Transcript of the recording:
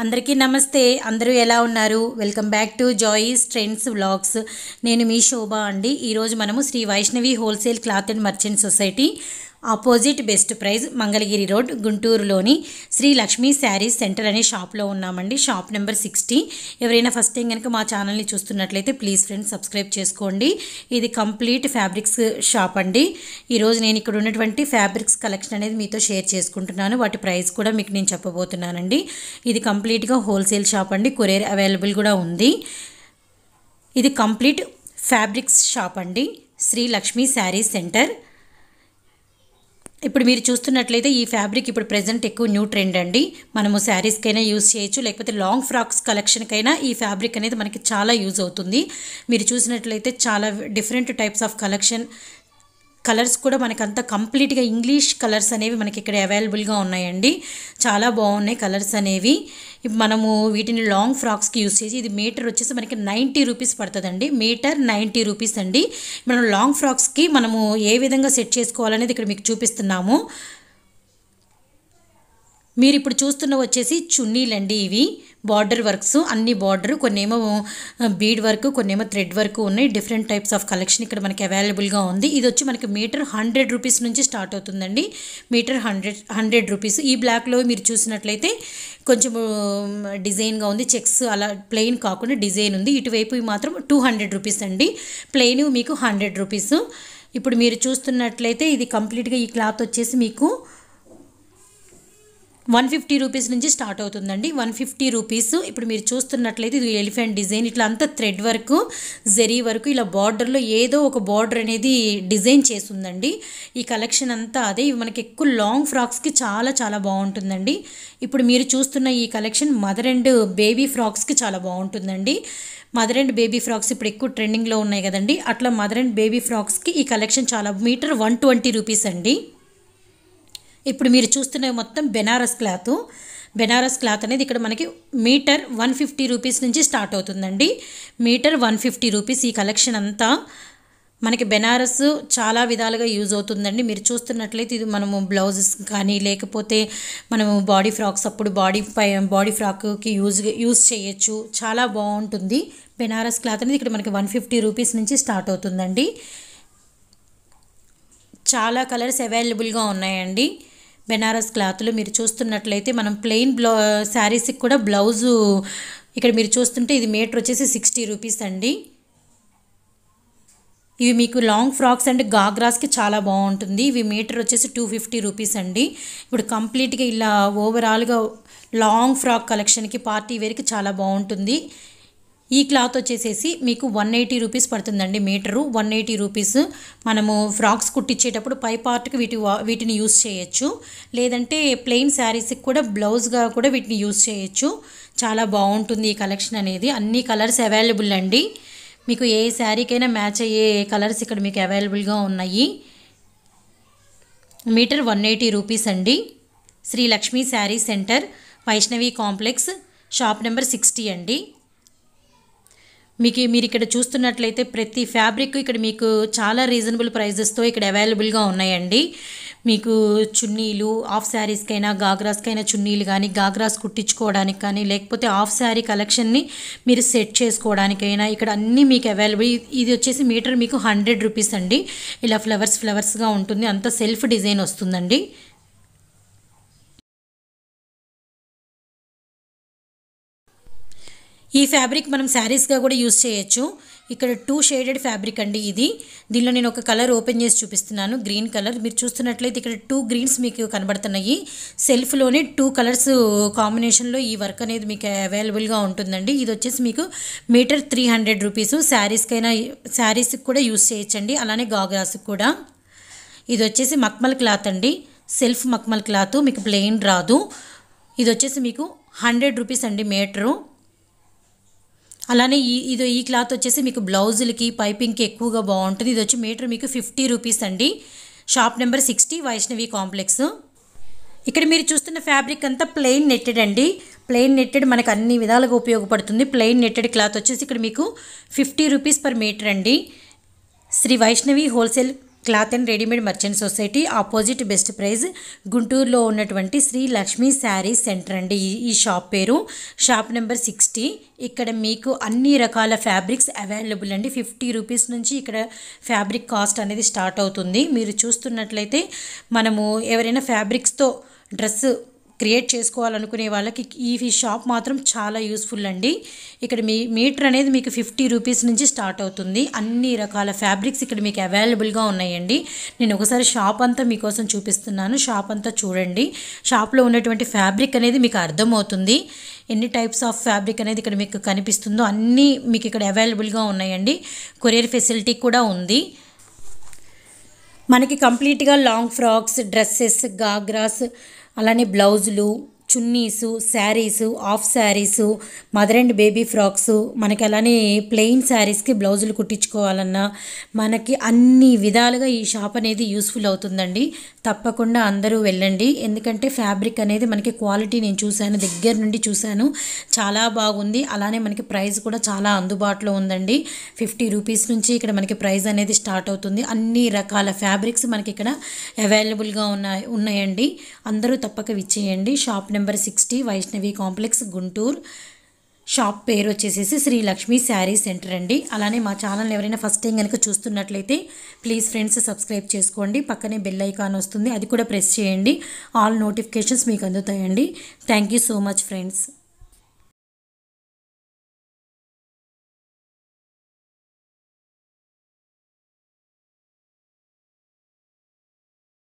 అందరికీ నమస్తే అందరూ ఎలా ఉన్నారు welcome back to joys trends vlogs నేను మీ శోభ అండి ఈరోజు మనము Sri Vaishnavi wholesale cloth and merchant society opposite best price Mangalagiri road గుంటూరులోని శ్రీ లక్ష్మీ శారీస్ సెంటర్ అనే షాప్లో ఉన్నామండి షాప్ నెంబర్ సిక్స్టీ ఎవరైనా ఫస్ట్ టైం కనుక మా ఛానల్ని చూస్తున్నట్లయితే ప్లీజ్ ఫ్రెండ్స్ సబ్స్క్రైబ్ చేసుకోండి ఇది కంప్లీట్ ఫ్యాబ్రిక్స్ షాప్ అండి ఈరోజు నేను ఇక్కడ ఉన్నటువంటి ఫ్యాబ్రిక్స్ కలెక్షన్ అనేది మీతో షేర్ చేసుకుంటున్నాను వాటి ప్రైస్ కూడా మీకు నేను చెప్పబోతున్నానండి ఇది కంప్లీట్గా హోల్సేల్ షాప్ అండి కొరియర్ అవైలబుల్ కూడా ఉంది ఇది కంప్లీట్ ఫ్యాబ్రిక్స్ షాప్ అండి శ్రీ లక్ష్మీ శారీస్ సెంటర్ ఇప్పుడు మీరు చూస్తున్నట్లయితే ఈ ఫ్యాబ్రిక్ ఇప్పుడు ప్రజెంట్ ఎక్కువ న్యూ ట్రెండ్ అండి మనము శారీస్కైనా యూజ్ చేయొచ్చు లేకపోతే లాంగ్ ఫ్రాక్స్ కలెక్షన్కైనా ఈ ఫ్యాబ్రిక్ అనేది మనకి చాలా యూజ్ అవుతుంది మీరు చూసినట్లయితే చాలా different types of collection colours కూడా మనకంతా కంప్లీట్గా ఇంగ్లీష్ కలర్స్ అనేవి మనకి ఇక్కడ అవైలబుల్గా ఉన్నాయండి చాలా బాగున్నాయి కలర్స్ అనేవి మనము వీటిని లాంగ్ ఫ్రాక్స్కి యూస్ చేసి ఇది మీటర్ వచ్చేసి మనకి నైంటీ రూపీస్ పడుతుందండి మీటర్ నైంటీ రూపీస్ అండి మనం లాంగ్ ఫ్రాక్స్కి మనము ఏ విధంగా సెట్ చేసుకోవాలనేది ఇక్కడ మీకు చూపిస్తున్నాము మీరు ఇప్పుడు చూస్తున్న వచ్చేసి చున్నీలండి ఇవి బార్డర్ వర్క్స్ అన్ని బార్డర్ కొన్నేమో బీడ్ వర్క్ కొన్నేమో థ్రెడ్ వర్క్ ఉన్నాయి డిఫరెంట్ టైప్స్ ఆఫ్ కలెక్షన్ ఇక్కడ మనకి అవైలబుల్గా ఉంది ఇది వచ్చి మనకి మీటర్ హండ్రెడ్ రూపీస్ నుంచి స్టార్ట్ అవుతుందండి మీటర్ హండ్రెడ్ హండ్రెడ్ రూపీస్ ఈ బ్లాక్లో మీరు చూసినట్లయితే కొంచెం డిజైన్గా ఉంది చెక్స్ అలా ప్లెయిన్ కాకుండా డిజైన్ ఉంది ఇటువైపు మాత్రం టూ హండ్రెడ్ రూపీస్ అండి ప్లెయిన్ మీకు హండ్రెడ్ రూపీస్ ఇప్పుడు మీరు చూస్తున్నట్లయితే ఇది కంప్లీట్గా ఈ క్లాత్ వచ్చేసి మీకు వన్ ఫిఫ్టీ రూపీస్ నుంచి స్టార్ట్ అవుతుందండి వన్ ఫిఫ్టీ రూపీస్ ఇప్పుడు మీరు చూస్తున్నట్లయితే ఇది ఎలిఫెంట్ డిజైన్ ఇట్లా అంతా థ్రెడ్ వరకు జెరీ వరకు ఇలా బార్డర్లో ఏదో ఒక బార్డర్ అనేది డిజైన్ చేస్తుందండి ఈ కలెక్షన్ అంతా అదే ఇవి మనకి ఎక్కువ లాంగ్ ఫ్రాక్స్కి చాలా చాలా బాగుంటుందండి ఇప్పుడు మీరు చూస్తున్న ఈ కలెక్షన్ మదర్ అండ్ బేబీ ఫ్రాక్స్కి చాలా బాగుంటుందండి మదర్ అండ్ బేబీ ఫ్రాక్స్ ఇప్పుడు ఎక్కువ ట్రెండింగ్లో ఉన్నాయి కదండి అట్లా మదర్ అండ్ బేబీ ఫ్రాక్స్కి ఈ కలెక్షన్ చాలా మీటర్ వన్ ట్వంటీ రూపీస్ అండి ఇప్పుడు మీరు చూస్తున్న మొత్తం బెనారస్ క్లాత్ బెనారస్ క్లాత్ అనేది ఇక్కడ మనకి మీటర్ వన్ ఫిఫ్టీ రూపీస్ నుంచి స్టార్ట్ అవుతుందండి మీటర్ వన్ ఫిఫ్టీ రూపీస్ ఈ కలెక్షన్ అంతా మనకి బెనారస్ చాలా విధాలుగా యూజ్ అవుతుందండి మీరు చూస్తున్నట్లయితే ఇది మనము బ్లౌజెస్ కానీ లేకపోతే మనము బాడీ ఫ్రాక్స్ అప్పుడు బాడీ పై బాడీ ఫ్రాక్కి యూజ్ యూజ్ చేయొచ్చు చాలా బాగుంటుంది బెనారస్ క్లాత్ అనేది ఇక్కడ మనకి వన్ ఫిఫ్టీ రూపీస్ నుంచి స్టార్ట్ అవుతుందండి చాలా కలర్స్ అవైలబుల్గా ఉన్నాయండి బెనారస్ క్లాత్లు మీరు చూస్తున్నట్లయితే మనం ప్లెయిన్ బ్లౌ శారీస్కి కూడా బ్లౌజు ఇక్కడ మీరు చూస్తుంటే ఇది మీటర్ వచ్చేసి సిక్స్టీ రూపీస్ అండి ఇవి మీకు లాంగ్ ఫ్రాక్స్ అండ్ గాగ్రాస్కి చాలా బాగుంటుంది ఇవి మీటర్ వచ్చేసి టూ ఫిఫ్టీ రూపీస్ అండి ఇప్పుడు కంప్లీట్గా ఇలా ఓవరాల్గా లాంగ్ ఫ్రాక్ కలెక్షన్కి పార్టీ వేర్కి చాలా బాగుంటుంది ఈ క్లాత్ వచ్చేసేసి మీకు వన్ ఎయిటీ రూపీస్ పడుతుందండి మీటరు వన్ ఎయిటీ రూపీస్ మనము ఫ్రాక్స్ కుట్టించేటప్పుడు పై పార్ట్కి వీటి వీటిని యూస్ చేయొచ్చు లేదంటే ప్లెయిన్ శారీస్కి కూడా బ్లౌజ్గా కూడా వీటిని యూస్ చేయొచ్చు చాలా బాగుంటుంది ఈ కలెక్షన్ అనేది అన్ని కలర్స్ అవైలబుల్ అండి మీకు ఏ శారీకైనా మ్యాచ్ అయ్యే కలర్స్ ఇక్కడ మీకు అవైలబుల్గా ఉన్నాయి మీటర్ వన్ ఎయిటీ రూపీస్ అండి Shri Lakshmi sari centre Vaishnavi complex shop number sixty అండి మీకు మీరు ఇక్కడ చూస్తున్నట్లయితే ప్రతి ఫ్యాబ్రిక్ ఇక్కడ మీకు చాలా రీజనబుల్ ప్రైజెస్తో ఇక్కడ అవైలబుల్గా ఉన్నాయండి మీకు చున్నీలు ఆఫ్ శారీస్కైనా గాగ్రాస్కైనా చున్నీలు కానీ గాగ్రాస్ కుట్టించుకోవడానికి కానీ లేకపోతే ఆఫ్ శారీ కలెక్షన్ని మీరు సెట్ చేసుకోవడానికైనా ఇక్కడ అన్నీ మీకు అవైలబుల్ ఇది వచ్చేసి మీటర్ మీకు హండ్రెడ్ రూపీస్ అండి ఇలా ఫ్లవర్స్ ఫ్లవర్స్గా ఉంటుంది అంత సెల్ఫ్ డిజైన్ వస్తుందండి ఈ ఫ్యాబ్రిక్ మనం శారీస్గా కూడా యూస్ చేయొచ్చు ఇక్కడ టూ షేడెడ్ ఫ్యాబ్రిక్ అండి ఇది దీనిలో నేను ఒక కలర్ ఓపెన్ చేసి చూపిస్తున్నాను గ్రీన్ కలర్ మీరు చూస్తున్నట్లయితే ఇక్కడ టూ గ్రీన్స్ మీకు కనబడుతున్నాయి సెల్ఫ్లోనే టూ కలర్స్ కాంబినేషన్లో ఈ వర్క్ అనేది మీకు అవైలబుల్గా ఉంటుందండి ఇది వచ్చేసి మీకు మీటర్ త్రీ హండ్రెడ్ రూపీస్ శారీస్కైనా శారీస్కి కూడా యూస్ చేయొచ్చండి అలానే గాగ్రాస్కి కూడా ఇది వచ్చేసి మక్మల్ క్లాత్ అండి సెల్ఫ్ మక్మల్ క్లాత్ మీకు ప్లెయిన్ రాదు ఇది వచ్చేసి మీకు హండ్రెడ్ రూపీస్ అండి మీటరు అలానే ఈ ఇది ఈ క్లాత్ వచ్చేసి మీకు బ్లౌజులకి పైపింగ్కి ఎక్కువగా బాగుంటుంది ఇది వచ్చి మీటర్ మీకు ఫిఫ్టీ రూపీస్ అండి shop number sixty Vaishnavi complex ఇక్కడ మీరు చూస్తున్న ఫ్యాబ్రిక్ అంతా ప్లెయిన్ నెట్టెడ్ అండి ప్లెయిన్ నెట్టెడ్ మనకు అన్ని విధాలుగా ఉపయోగపడుతుంది ప్లెయిన్ నెట్టెడ్ క్లాత్ వచ్చేసి ఇక్కడ మీకు ఫిఫ్టీ రూపీస్ పర్ మీటర్ అండి Shri Vaishnavi wholesale cloth and readymade merchant society opposite best price గుంటూరులో ఉన్నటువంటి శ్రీ లక్ష్మీ శారీ సెంటర్ అండి ఈ షాప్ పేరు షాప్ నెంబర్ సిక్స్టీ ఇక్కడ మీకు అన్ని రకాల ఫ్యాబ్రిక్స్ అవైలబుల్ అండి ఫిఫ్టీ రూపీస్ నుంచి ఇక్కడ ఫ్యాబ్రిక్ కాస్ట్ అనేది స్టార్ట్ అవుతుంది మీరు చూస్తున్నట్లయితే మనము ఎవరైనా ఫ్యాబ్రిక్స్తో డ్రెస్ క్రియేట్ చేసుకోవాలనుకునే వాళ్ళకి ఈ షాప్ మాత్రం చాలా యూస్ఫుల్ అండి ఇక్కడ మీ మీటర్ అనేది మీకు ఫిఫ్టీ రూపీస్ నుంచి స్టార్ట్ అవుతుంది అన్ని రకాల ఫ్యాబ్రిక్స్ ఇక్కడ మీకు అవైలబుల్గా ఉన్నాయండి నేను ఒకసారి షాప్ అంతా మీకోసం చూపిస్తున్నాను షాప్ అంతా చూడండి షాప్లో ఉన్నటువంటి ఫ్యాబ్రిక్ అనేది మీకు అర్థమవుతుంది ఎన్ని టైప్స్ ఆఫ్ ఫ్యాబ్రిక్ అనేది ఇక్కడ మీకు కనిపిస్తుందో అన్నీ మీకు ఇక్కడ అవైలబుల్గా ఉన్నాయండి కొరియర్ ఫెసిలిటీ కూడా ఉంది మనకి కంప్లీట్గా లాంగ్ ఫ్రాక్స్ డ్రెస్సెస్ గాగ్రాస్ అలానే బ్లౌజులు చున్నీసు saris half saris mother and baby frocks మనకి అలానే ప్లెయిన్ శారీస్కి బ్లౌజులు కుట్టించుకోవాలన్నా మనకి అన్ని విధాలుగా ఈ షాప్ అనేది యూస్ఫుల్ అవుతుందండి తప్పకుండా అందరూ వెళ్ళండి ఎందుకంటే ఫ్యాబ్రిక్ అనేది మనకి క్వాలిటీ నేను చూశాను దగ్గర నుండి చూశాను చాలా బాగుంది అలానే మనకి ప్రైస్ కూడా చాలా అందుబాటులో ఉందండి ఫిఫ్టీ రూపీస్ నుంచి ఇక్కడ మనకి ప్రైస్ అనేది స్టార్ట్ అవుతుంది అన్ని రకాల ఫ్యాబ్రిక్స్ మనకి ఇక్కడ అవైలబుల్గా ఉన్నాయి ఉన్నాయండి అందరూ తప్పక విచ్చేయండి shop number number sixty Vaishnavi complex Guntur shop పేరు వచ్చేసేసి శ్రీ లక్ష్మి శారీ సెంటర్ అండి అలానే మా ఛానల్ ఎవరైనా ఫస్ట్ టైం కనుక చూస్తున్నట్లయితే ప్లీజ్ ఫ్రెండ్స్ సబ్స్క్రైబ్ చేసుకోండి పక్కనే బెల్ ఐకాన్ వస్తుంది అది కూడా ప్రెస్ చేయండి ఆల్ నోటిఫికేషన్స్ మీకు అందుతాయండి థ్యాంక్ సో మచ్ ఫ్రెండ్స్